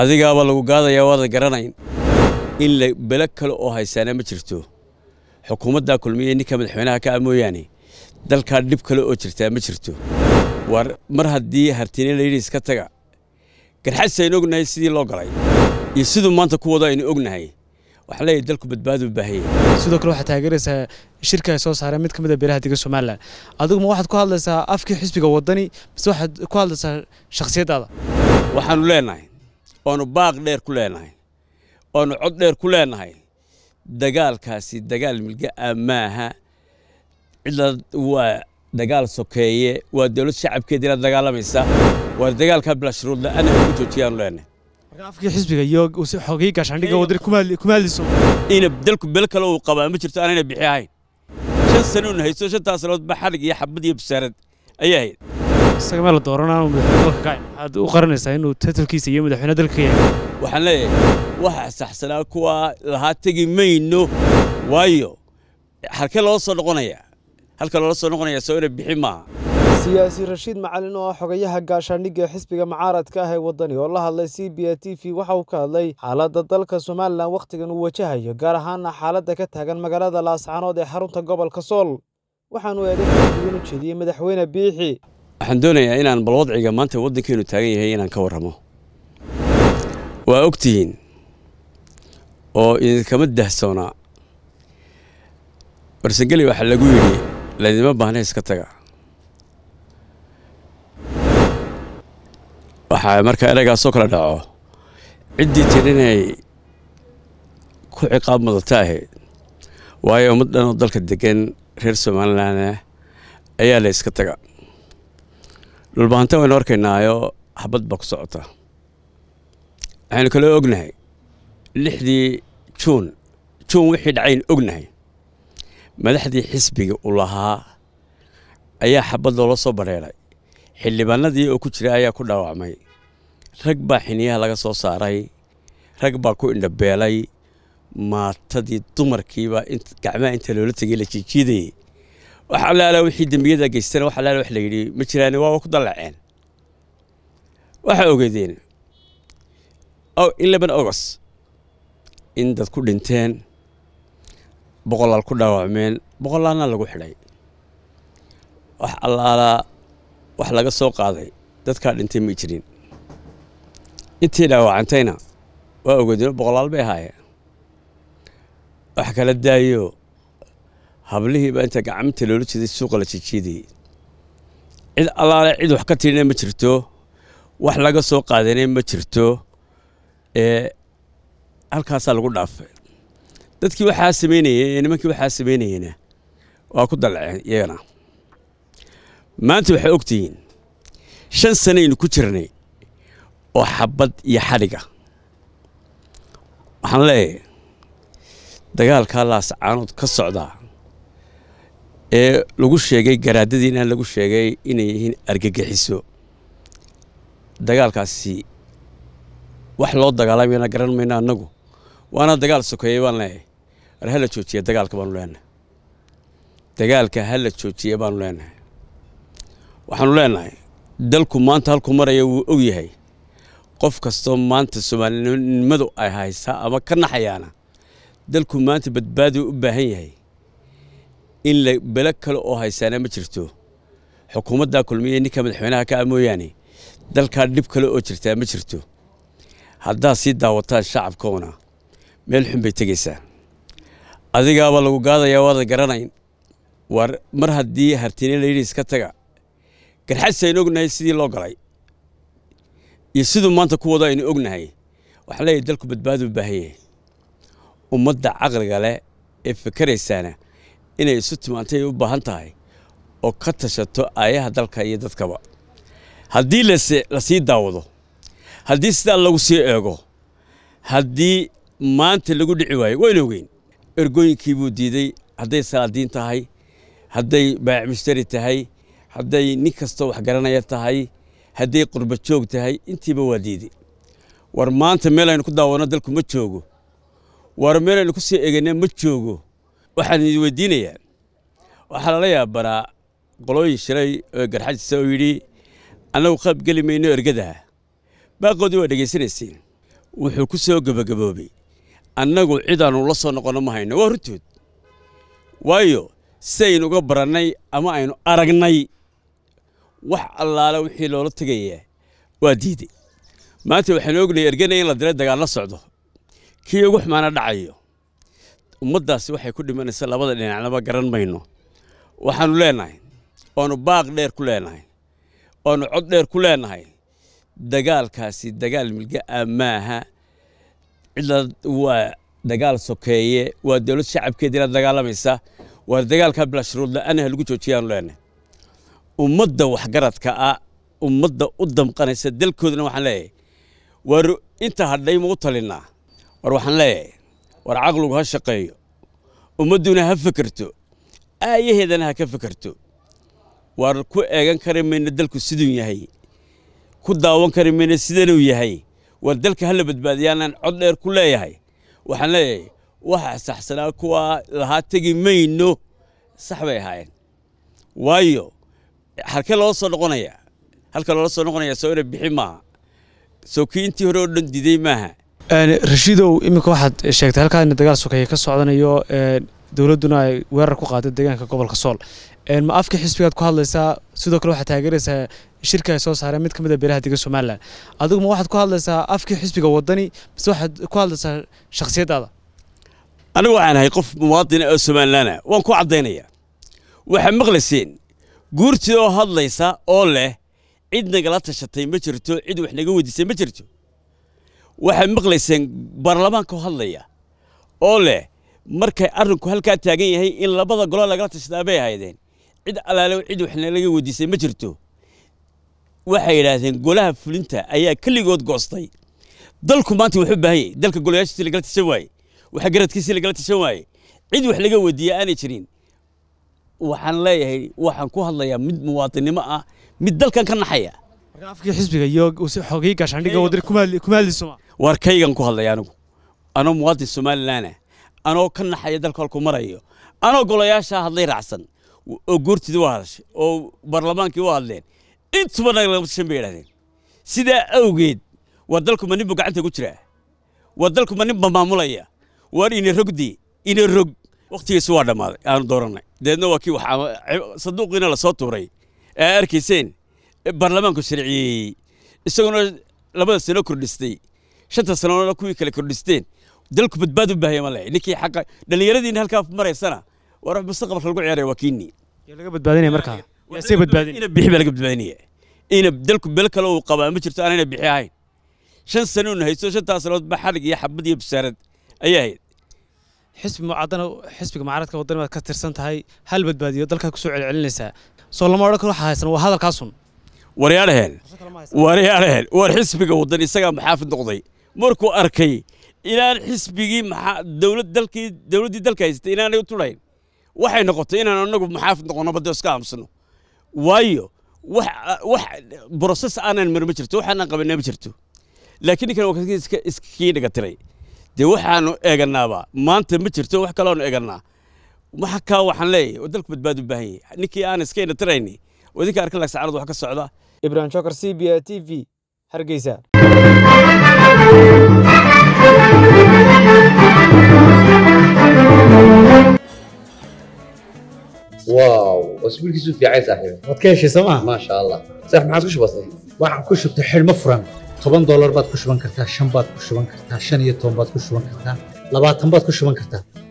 adigaaba lagu gaadayaa waada garanayn in la belo kale oo haysaana ma jirto xukuumaddaa kulmiya ninka madaxweynaha ka ah mooyaane dalkaa dhib kale oo jirtaa ma jirto war mar haddii hartine layidhi iska taga garxadsi aynu ognahay sidii loo galay iyo siduu maanta ku wado aynu ognahay waxaa leeyahy dalku badbaadu baahaya sidoo kale waxaad taageeraysaa shirka ay soo saareen mid ka mid a ah beeraha dega somalilan adigu ma waxaad ku hadlaysaa afkii xisbiga wadani mise waxaad ku hadlaysaa shakhsiyaddaada waxaanu leenahay oonu baaq dheer ku leenahay oonu cod dheer ku leenahay dagaalkaasi dagaal milga'a ah maaha cidla waa dagaal sokeeye waa dowlad shacabkeedii la dagaalamaysa waa dagaalkaa bila shuruud ku joojiyaanu leenahay afkii xisbiga iyo xogii gaashaandhigga wadir kuma hadliso ina dalku bel kale uu qabaa ma jirto anayna bixi ahayn shan sanuun hayso shantaas sanood ba xadhig iyo xabad iyo basaarad ayaa hayd isagama la dooranaa dalka ka u qaranaysaa inuu tatalkiisa iyo madaxweyne dalka yahay waxaan leeyahay waxa saxsanaa kuwa lahaa tegi mayno waayo halkee loola soo noqonaya halka loola soo noqonaya soo bixi maaha siyaasi rashiid macalin oo ah xogayaha gaashaandhigga xisbiga mucaaradka ah ee waddani oo la hadlay c b a t v waxa uu ka hadlay xaaladda dalka somalilan wakhtigan uu wajahayo gaar ahaana xaaladda ka taagan magaalada laascaanood ee xarunta gobolka sool waxaanu eedhay ujeediyey madaxweyne biixi waxaan doonayaa inaan balwadciga maanta waddankeenu taagan yahay inaan ka warramo waa ogtihiin oo idinkama dahsoonaa warsangeli waxaa lagu yidhi laydima baahna iska taga waxaa markaa eragaasoo kala dhaco ciddii tir inay ku ciqaab mudata ahayd waayo umad dhan oo dalka degan reer somalilanna eh, ayaa la iska taga dhulbaanta waynu arkaynaayo xabad baa ku socota waxaynu kaloo ognahay lixdii juun juun wixii dhacayn ognahay madaxdii xisbiga u lahaa ayaa xabad loola soo bareeray xildhibaanadii oo ku jiray ayaa ku dhaawacmay rag baa xiniyaha laga soo saaray rag baa ku indhabeelay maatadii dumarkiibaa gacmaha inta loola tegay la jiijiidayey wax allaala wixii dembiyada geystana wax allaala wax la yidhi ma jiraan waaba ku dallaceen waxaa ogeedeen eleven august in dad ku dhinteen boqolaal ku dhaawacmeen boqolaalna lagu xidhay wax allaalaa wax laga soo qaaday dadkaa dhintay ma jirin intii dhaawacantayna waa ogeedeen boqolaal bay ahaayeen wax kala daayo hablihiibaa inta gacmanta loola jiday suuqa la jejeedayey cid allaale cid wax ka tirina ma jirto wax laga soo qaadanay ma jirto ee halkaasaa lagu dhaafay dadkii waxaa samaynayey ee nimankii waxaa samaynayeyna waa ku dalceen iyagana maanta waxay ogtihiin shan sanaynu ku jirnay oo xabad iyo xadhiga waxaan leeyahay dagaalkaa laascaanood ka socdaa ee lagu sheegay garaadadiina lagu sheegay inay yihiin argagixiso dagaalkaasi wax loo dagaalamayna garan mayna annagu waana dagaal sokeeyey baan leeyahay war ha joojiya dagaalka baanu leenahay dagaalka ha joojiya baanu leenahay waxaanu leenahay dalku maanta halku maraya wuu og yahay qof kastoo maanta soomaalinimadu ay haysaa ama ka naxayaana dalku maanta badbaadi u baahan yahay in la belo kale oo haysaana ma jirto xukuumadda kulmiya ninka madaxweynaha ka a ah mooyaane dalkaa dhib kale oo jirtaa ma jirto haddaad sii daawataan shacabkoona meel xun bay tegaysaa adigaaba lagu gaadayaa waada garanayn war mar haddii hartine layidhi iska taga garxadis aynu ognahay sidii loo galay iyo siduu maanta ku wado aynu ognahay waxaan leeyahay dalku badbaadu u baahan yahay ummadda caqliga leh ee fakaraysaana inay isu timaantay u baahan tahay oo ka tashato aayaha dalka iyo dadkaba haddii la sii daawado haddii sidaa lagu sii eego haddii maanta lagu dhici waayo wayna ogeyn ergooyinkii buu diiday hadday salaadiin tahay hadday baac mushtari tahay hadday nin kastoo garanaya tahay hadday qurba joog tahay intiiba waa diiday war maanta meel aynu ku daawanno dalku ma joogo war meel aynu ku sii eegana ma joogo waxaan idin weydiinayaa waxaa lala yaabanaa qolooyin shiray oo garxajisa oo yidhi annagu geli mayno ergadaha baaqoodii waa dhegaysanayseen wuxuu ku soo gebagaboobay annagu cidaanu la soo noqonno ma hayno waa runtood waayo sidaynu uga barannay ama aynu aragnay wax allaale wixii loola tegaya waa diiday maanta waxaanu ognahay ergana in la diray dagaal la socdo kii ugu xumaana dhacayo ummaddaasi waxay ku dhimanaysa labada dhinacnaba garan mayno waxaanu leenahay oonu baaq dheer ku leenahay oonu cod dheer ku leenahay dagaalkaasi dagaal milga ah maaha cidla waa dagaal sokeeye waa dowlad shacabkeediila dagaalamaysa waa dagaalkaa bilaa shuruudla ha ah lagu joojiyaanu leenahay ummadda waxgaradka ah ummadda u damqanaysa dalkoodana waxaan leeyahay war inta hadhay ma u talinaa war waxaan leeyahay war caqligu ha shaqeeyo ummadduna ha fekerto aayaheedana ha ka fekerto waar ku eegan kari mayna dalku siduu yahay ku daawan kari mayna sidanuu yahay war dalka hala badbaadiyaanaan cod dheer ku leeyahay waxaan leeyahay waxa saxsanaa kuwaa lahaa tegi mayno sax bay ahaayeen waayo halkee loola soo noqonayaa halka loola soo noqonayaa soo bixi maaha soo intii hore oo dhan diday maaha rashidow iminka waxaad sheegtay halkaana dagaal sokeeye ka socdanayo dowladduna ay weerar ku qaaday deegaanka gobolka sool ma afka xisbigaad ku hadlaysaa sidoo kale waxaad taageeraysaa shirka ay soo saareen mid ka mid a ah beelaha dega somalilan adigu ma waxaad ku hadlaysaa afkii xisbiga waddani base waxaad ku hadlaysaa shakhsiyaddaada anigu waxaan ahay qof muwaadina ah oo somalilaana ah. waan ku caddaynayaa waxaad maqlayseen guurtii oo hadlaysa oo leh cid nagala tashatay ma jirto cid wax naga weydiisay ma jirto waxay maqlayseen baarlamaanka hadlaya oo leh markay arrinku halkaa taagan yahay in labada golo lagala tashdaa bay ahaydeen cid alaale cid waxna laga weydiisay ma jirto waxay yidhaahdeen golaha fulinta ayaa keligood goostay dalku maanta wuxuu baahan yahay dalka golayaashiisii lagala tashan waaye waxa garadkiisii lagala tashan waaye cid wax laga weydiiye aanay jirin waxaan leeyahay waxaan ku hadlayaa mid muwaadinimo ah mid dalkan ka naxaya marka afkii xisbiga iyo xoogii gaashaandhigga wadar kuma hadli waar kaygan ku hadlaya anigu anoo muwaadin somalilana eh. anoo ka naxaya dalka halku marayo anoo golayaasha hadlay raacsan oo goortida waa hadashay oo baarlamaankii u hadleen intuba naga lagama bay yidhahdeen sidaa awgeed waa dalkuma ninba gacanta ku jiraa waa dalkuma ninba maamulaya waa ina rogdi ina rog wakhtigiisi waa dhammaaday aanu dooranay dabeedna waa kii saduuqiina la soo tuuray ee arkayseen baarlamaanku sharciyeeyey isaguna labada sano kordhistay شنت سنوات لا كوي كلا كردستان دلك بتبادو بها يا ملاي نكي حق دل يردي إن هالكاف مرة سنة وراح مستقبل خلقوا عيار وكيني يلقى بتبادني مركا يسيب بتبادني إن بيحب لك بتبادني إن دلك بلك لو قبل ما شرت أنا بيحي هاي شن سنون هاي سو شنت سنوات بحرق يا حبدي بسرد أيه هي. حسب معادنا حسبك معارك وضرب كتر سنت هاي هل بتبادي دلك كسوع العلنسة صلى الله عليه وسلم حاسن وهذا كاسون وريال هيل وريال هيل وحسبك وضرب سجى محافظ نقضي markuu arkay inaan xisbigii dowlad dowladdii dalka haysatay inaanay u tudhayn waxay noqotay inaan annagu maxaafid noqonno baddo iska aamusno waayo wax broses aanan marin ma jirto waxaanan qabannay ma jirto laakiin ninkan waa iskii dhiga tiray dee waxaanu eegannaaba maanta ma jirto wax kaloonu eegannaa waxa waxaan leeyahay dalku badbaad u baahan yahay ninkii aan iska indha tirayni wadinka arkalak saacalad wax ka socda ibrahim shokar c b a t v hargeysa واو اسبوعك سوف يا صاحبي ما تكيش سما ما شاء الله صاحب ما عاد كش بسيط waxaan ku shubtay xidhmo furan toban doolar baad ku shuban kartaa shan baad ku shuban kartaa shan iyo toban baad ku shuban kartaa labaatan baad ku shuban kartaa